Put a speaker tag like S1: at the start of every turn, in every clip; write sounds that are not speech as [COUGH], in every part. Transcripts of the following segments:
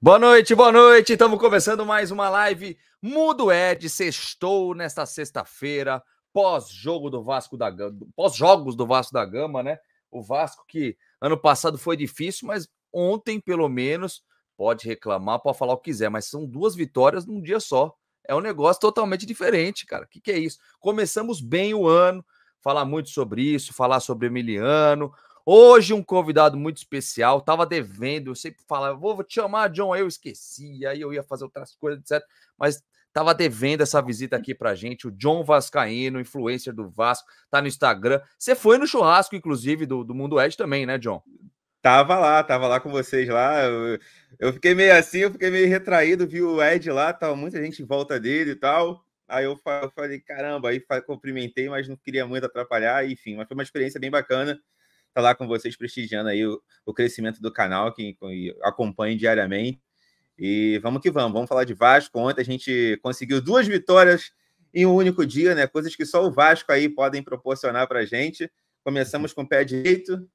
S1: Boa noite, boa noite. Estamos começando mais uma live Mudo é Ed. Sextou nesta sexta-feira, pós-jogo do Vasco da Gama, pós-jogos do Vasco da Gama, né? O Vasco que ano passado foi difícil, mas ontem, pelo menos, pode reclamar, pode falar o que quiser, mas são duas vitórias num dia só. É um negócio totalmente diferente, cara. O que, que é isso? Começamos bem o ano, falar muito sobre isso, falar sobre Emiliano, Hoje um convidado muito especial, tava devendo, eu sempre falava, vou te chamar, John, eu esqueci, aí eu ia fazer outras coisas, etc. Mas tava devendo essa visita aqui pra gente, o John Vascaíno, influencer do Vasco, tá no Instagram. Você foi no churrasco, inclusive, do,
S2: do Mundo Ed também, né, John? Tava lá, tava lá com vocês lá. Eu, eu fiquei meio assim, eu fiquei meio retraído, vi o Ed lá, tal, muita gente em volta dele e tal. Aí eu falei, caramba, aí cumprimentei, mas não queria muito atrapalhar, enfim, mas foi uma experiência bem bacana estar tá lá com vocês, prestigiando aí o, o crescimento do canal, que, que diariamente. E vamos que vamos, vamos falar de Vasco. Ontem a gente conseguiu duas vitórias em um único dia, né? Coisas que só o Vasco aí podem proporcionar para a gente. Começamos com o pé direito,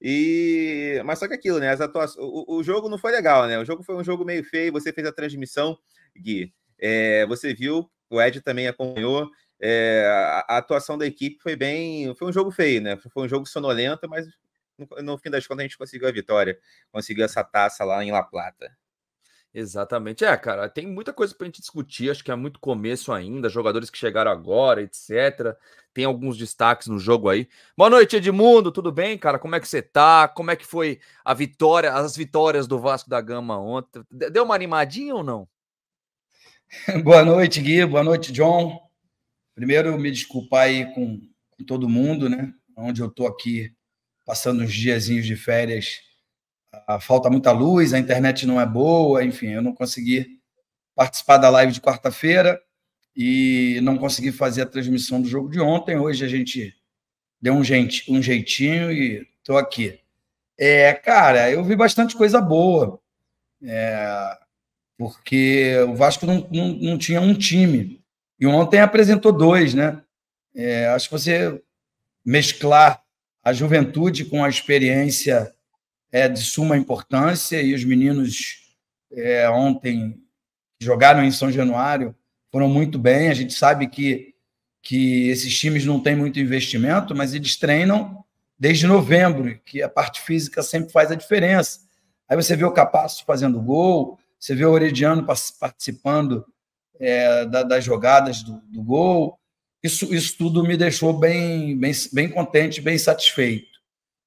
S2: e mas só que aquilo, né? As atuações, o, o, jogo não foi legal, né? O jogo foi um jogo meio feio. Você fez a transmissão, Gui. É, você viu, o Ed também acompanhou é, a, a atuação da equipe foi bem. Foi um jogo feio, né? Foi um jogo sonolento, mas no, no fim das contas a gente conseguiu a vitória, conseguiu essa taça lá em La Plata. Exatamente. É, cara, tem muita coisa
S1: para gente discutir, acho que é muito começo ainda, jogadores que chegaram agora, etc. Tem alguns destaques no jogo aí. Boa noite, Edmundo, tudo bem, cara? Como é que você tá? Como é que foi a vitória, as vitórias do Vasco da Gama ontem? Deu uma animadinha ou não?
S3: [LAUGHS] Boa noite, Gui. Boa noite, John. Primeiro, me desculpar aí com, com todo mundo, né? Onde eu estou aqui passando uns diazinhos de férias, ah, falta muita luz, a internet não é boa, enfim, eu não consegui participar da live de quarta-feira e não consegui fazer a transmissão do jogo de ontem. Hoje a gente deu um, gente, um jeitinho e estou aqui. É, cara, eu vi bastante coisa boa, é, porque o Vasco não, não, não tinha um time e ontem apresentou dois, né? É, acho que você mesclar a juventude com a experiência é de suma importância e os meninos é, ontem jogaram em São Januário foram muito bem. A gente sabe que, que esses times não têm muito investimento, mas eles treinam desde novembro, que a parte física sempre faz a diferença. Aí você vê o Capasso fazendo gol, você vê o Orediano participando é, da, das jogadas do, do, gol. Isso, isso tudo me deixou bem, bem, bem contente, bem satisfeito.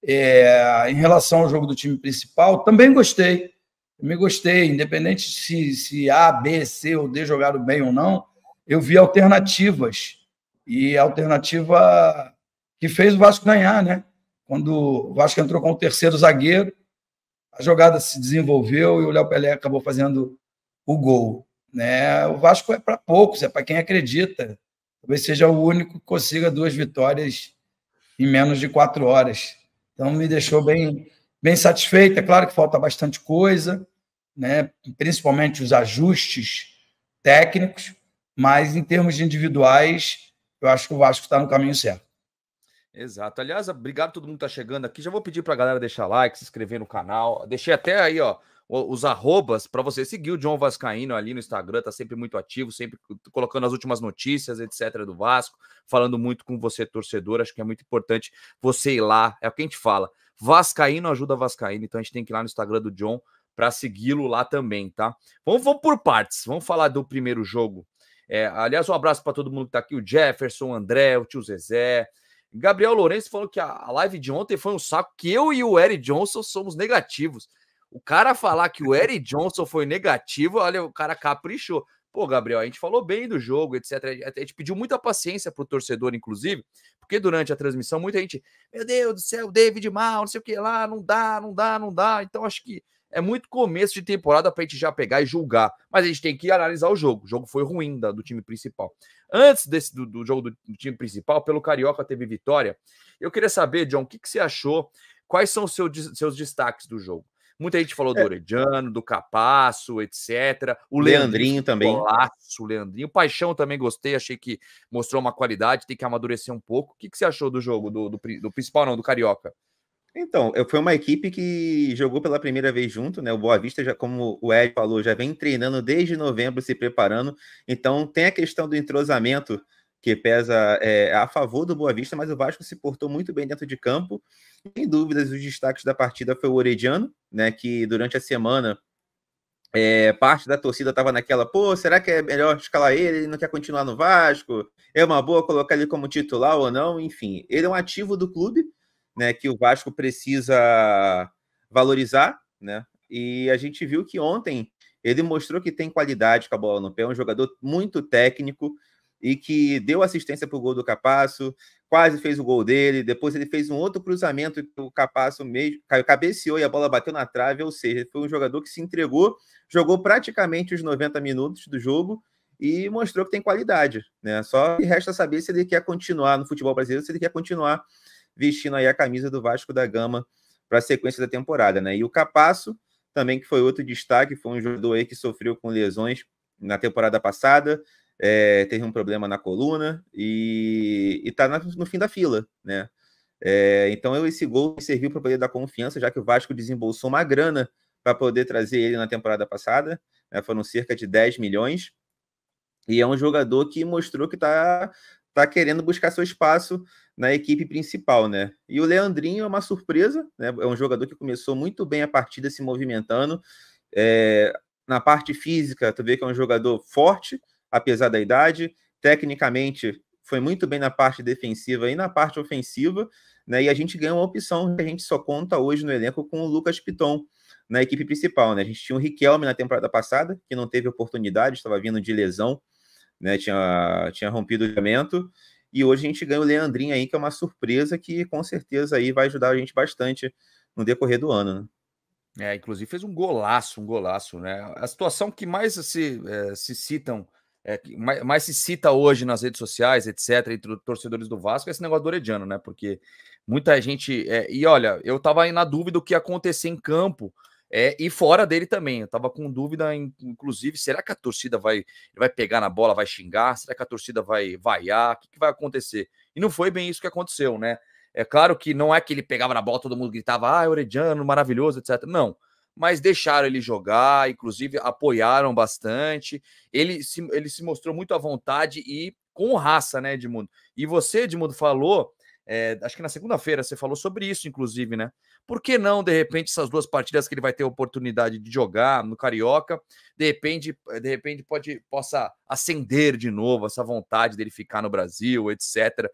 S3: É, em relação ao jogo do time principal, também gostei. Me gostei, independente se, se A, B, C ou D jogaram bem ou não, eu vi alternativas. E a alternativa que fez o Vasco ganhar, né? Quando o Vasco entrou com o terceiro zagueiro, a jogada se desenvolveu e o Léo Pelé acabou fazendo o gol. Né? O Vasco é para poucos, é para quem acredita. Talvez seja o único que consiga duas vitórias em menos de quatro horas. Então me deixou bem, bem satisfeito. É claro que falta bastante coisa, né? principalmente os ajustes técnicos, mas em termos de individuais, eu acho que o Vasco está no caminho certo.
S1: Exato. Aliás, obrigado a todo mundo que está chegando aqui. Já vou pedir para a galera deixar like, se inscrever no canal. Deixei até aí, ó os arrobas para você seguir o John Vascaíno ali no Instagram, tá sempre muito ativo, sempre colocando as últimas notícias, etc., do Vasco, falando muito com você, torcedor. Acho que é muito importante você ir lá, é o que a gente fala. Vascaíno ajuda Vascaíno, então a gente tem que ir lá no Instagram do John para segui-lo lá também, tá? Vamos, vamos por partes, vamos falar do primeiro jogo. É, aliás, um abraço para todo mundo que tá aqui, o Jefferson, o André, o tio Zezé, Gabriel Lourenço falou que a live de ontem foi um saco, que eu e o Eric Johnson somos negativos. O cara falar que o Eric Johnson foi negativo, olha, o cara caprichou. Pô, Gabriel, a gente falou bem do jogo, etc. A gente pediu muita paciência pro torcedor, inclusive, porque durante a transmissão muita gente, meu Deus do céu, David mal, não sei o que lá, não dá, não dá, não dá. Então acho que é muito começo de temporada para a gente já pegar e julgar. Mas a gente tem que analisar o jogo. O jogo foi ruim da, do time principal. Antes desse, do, do jogo do, do, time principal, pelo Carioca teve vitória. Eu queria saber, John, o que, que você achou? Quais são os seus seus destaques do jogo? Muita gente falou do é. Orejano, do Capasso, etc. O Leandrinho, também. Golaço, Leandrinho. O Paixão também gostei, achei que mostrou uma qualidade, tem que amadurecer um pouco. O que,
S2: que você achou do jogo, do, do, do principal, não, do Carioca? Então, foi uma equipe que jogou pela primeira vez junto, né? O Boa Vista, já, como o Ed falou, já vem treinando desde novembro, se preparando. Então, tem a questão do entrosamento que pesa é, a favor do Boa Vista, mas o Vasco se portou muito bem dentro de campo. Sem dúvidas, os destaques da partida foi o Orediano, né, que durante a semana é, parte da torcida estava naquela, pô, será que é melhor escalar ele? Ele não quer continuar no Vasco? É uma boa colocar ele como titular ou não? Enfim, ele é um ativo do clube, né, que o Vasco precisa valorizar, né? E a gente viu que ontem ele mostrou que tem qualidade com a bola no pé, é um jogador muito técnico, e que deu assistência para o gol do Capasso, quase fez o gol dele. Depois ele fez um outro cruzamento que o Capasso mesmo cabeceou e a bola bateu na trave. Ou seja, foi um jogador que se entregou, jogou praticamente os 90 minutos do jogo e mostrou que tem qualidade. Né? Só resta saber se ele quer continuar no futebol brasileiro, se ele quer continuar vestindo aí a camisa do Vasco da Gama para a sequência da temporada. Né? E o Capasso também, que foi outro destaque, foi um jogador aí que sofreu com lesões na temporada passada é, teve um problema na coluna e está no fim da fila, né? É, então esse gol serviu para poder dar confiança, já que o Vasco desembolsou uma grana para poder trazer ele na temporada passada, né? foram cerca de 10 milhões, e é um jogador que mostrou que está tá querendo buscar seu espaço na equipe principal, né? E o Leandrinho é uma surpresa, né? É um jogador que começou muito bem a partida se movimentando. É, na parte física, tu vê que é um jogador forte, apesar da idade. Tecnicamente, foi muito bem na parte defensiva e na parte ofensiva, né? E a gente ganhou uma opção que a gente só conta hoje no elenco com o Lucas Piton na equipe principal, né? A gente tinha o Riquelme na temporada passada, que não teve oportunidade, estava vindo de lesão, né? Tinha, tinha rompido o ligamento. E hoje a gente ganha o Leandrinho aí, que é uma surpresa que com certeza aí vai ajudar a gente bastante no decorrer do ano, né? É, inclusive fez um golaço, um golaço, né? A situação que mais se, é, se citam
S1: é, mais, mais, se cita hoje nas redes sociais, etc., entre torcedores do Vasco, é esse negócio do Orediano, né? Porque muita gente. É, e olha, eu tava aí na dúvida o que ia acontecer em campo. É, e fora dele também, eu tava com dúvida, inclusive, será que a torcida vai, vai pegar na bola, vai xingar? Será que a torcida vai vaiar? O que, que vai acontecer? E não foi bem isso que aconteceu, né? É claro que não é que ele pegava na bola, todo mundo gritava, ah, é Orediano, maravilhoso, etc. Não mas deixaram ele jogar, inclusive apoiaram bastante. Ele se, ele se mostrou muito à vontade e com raça, né, Edmundo? E você, Edmundo, falou, é, acho que na segunda-feira você falou sobre isso, inclusive, né? Por que não, de repente, essas duas partidas que ele vai ter oportunidade de jogar no Carioca, de repente, de repente pode, possa acender de novo essa vontade dele ficar no Brasil, etc.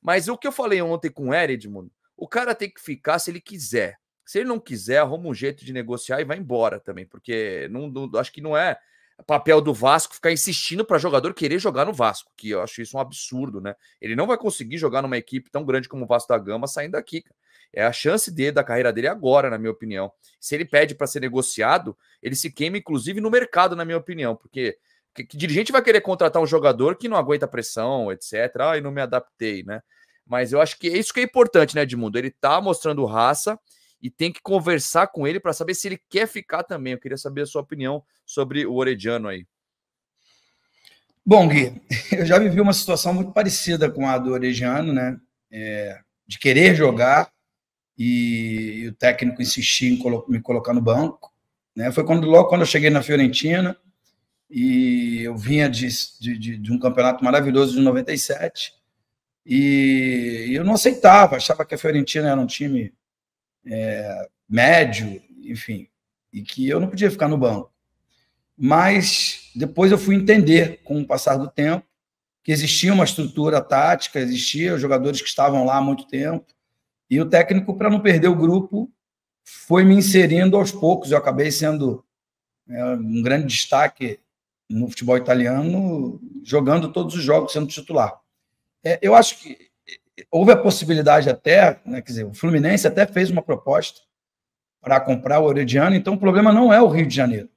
S1: Mas o que eu falei ontem com o Edmundo, o cara tem que ficar se ele quiser. Se ele não quiser, arruma um jeito de negociar e vai embora também, porque não, não acho que não é papel do Vasco ficar insistindo para jogador querer jogar no Vasco, que eu acho isso um absurdo, né? Ele não vai conseguir jogar numa equipe tão grande como o Vasco da Gama saindo daqui. É a chance dele, da carreira dele agora, na minha opinião. Se ele pede para ser negociado, ele se queima, inclusive, no mercado, na minha opinião, porque que, que dirigente vai querer contratar um jogador que não aguenta pressão, etc. Ah, e não me adaptei, né? Mas eu acho que é isso que é importante, né, Edmundo? Ele tá mostrando raça e tem que conversar com ele para saber se ele quer ficar também. Eu queria saber a sua opinião sobre o Orediano aí.
S3: Bom, Gui, [LAUGHS] eu já vivi uma situação muito parecida com a do Orediano, né? É, de querer jogar e, e, o técnico insistir em colo me colocar no banco. Né? Foi quando, logo quando eu cheguei na Fiorentina e eu vinha de, de, de um campeonato maravilhoso de 97 e eu não aceitava, achava que a Fiorentina era um time é, médio, enfim, e que eu não podia ficar no banco. Mas depois eu fui entender, com o passar do tempo, que existia uma estrutura tática, existia jogadores que estavam lá há muito tempo, e o técnico, para não perder o grupo, foi me inserindo aos poucos. Eu acabei sendo é, um grande destaque no futebol italiano, jogando todos os jogos, sendo titular. É, eu acho que houve a possibilidade até, né, quer dizer, o Fluminense até fez uma proposta para comprar o Orediano, então o problema não é o Rio de Janeiro.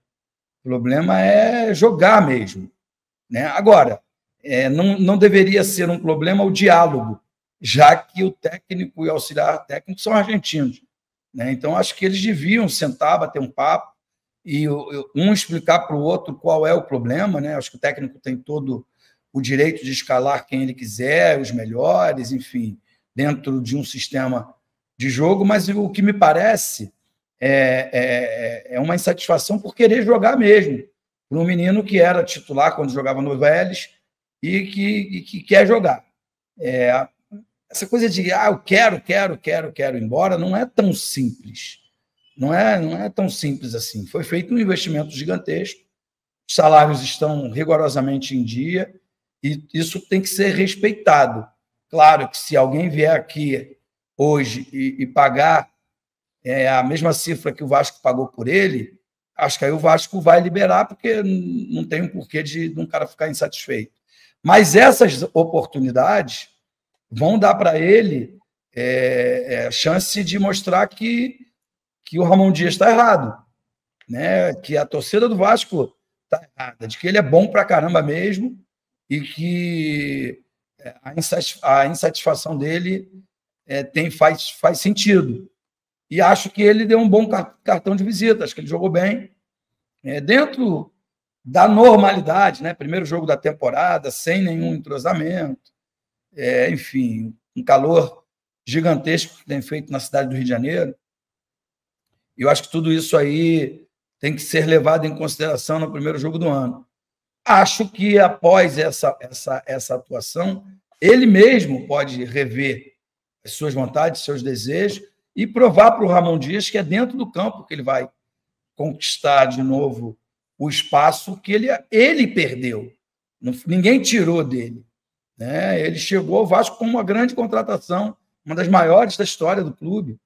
S3: O problema é jogar mesmo. Né? Agora, é, não, não deveria ser um problema o diálogo, já que o técnico e o auxiliar técnico são argentinos. Né? Então, acho que eles deviam sentar, bater um papo e um explicar para o outro qual é o problema. Né? Acho que o técnico tem todo o direito de escalar quem ele quiser, os melhores, enfim, dentro de um sistema de jogo, mas o que me parece é, é, é, é uma insatisfação por querer jogar mesmo. Para um menino que era titular quando jogava no Vélez e que, e que quer jogar. É, essa coisa de ah, eu quero, quero, quero, quero ir embora não é tão simples. Não é, não é tão simples assim. Foi feito um investimento gigantesco, os salários estão rigorosamente em dia, e isso tem que ser respeitado. Claro que se alguém vier aqui hoje e, e pagar é, a mesma cifra que o Vasco pagou por ele, acho que aí o Vasco vai liberar, porque não tem um porquê de, de um cara ficar insatisfeito. Mas essas oportunidades vão dar para ele é, é, chance de mostrar que, que o Ramon Dias está errado, né? que a torcida do Vasco está errada, de que ele é bom para caramba mesmo e que é, a, insatisfação dele é, tem faz, faz sentido. E acho que ele deu um bom cartão de visita, acho que ele jogou bem. É, dentro da normalidade, né? primeiro jogo da temporada, sem nenhum entrosamento, é, enfim, um calor gigantesco que tem feito na cidade do Rio de Janeiro. Eu acho que tudo isso aí tem que ser levado em consideração no primeiro jogo do ano. Acho que após essa, essa, essa atuação, ele mesmo pode rever as suas vontades, seus desejos e provar para o Ramon Dias que é dentro do campo que ele vai conquistar de novo o espaço que ele, ele perdeu. Ninguém tirou dele. Né? Ele chegou ao Vasco com uma grande contratação, uma das maiores da história do clube.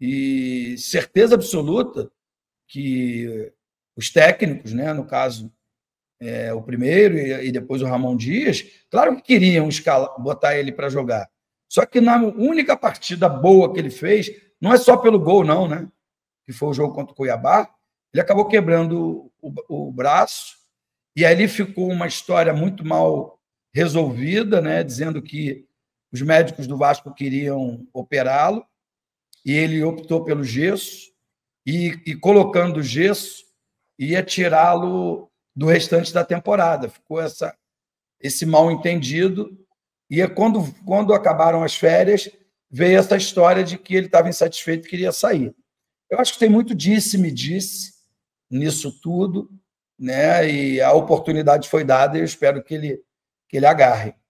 S3: E certeza absoluta que os técnicos, né, no caso é, o primeiro e, e, depois o Ramon Dias, claro que queriam escalar, botar ele para jogar. Só que na única partida boa que ele fez, não é só pelo gol, não, né? Que foi o jogo contra o Cuiabá, ele acabou quebrando o, o braço, e aí ficou uma história muito mal resolvida, né? Dizendo que os médicos do Vasco queriam operá-lo, e ele optou pelo gesso, e, e colocando o gesso, ia tirá-lo do restante da temporada. Ficou essa, esse mal entendido. E é quando, quando acabaram as férias, veio essa história de que ele estava insatisfeito e queria sair. Eu acho que tem muito disse-me disse nisso tudo, né? E a oportunidade foi dada e eu espero que ele, que ele agarre.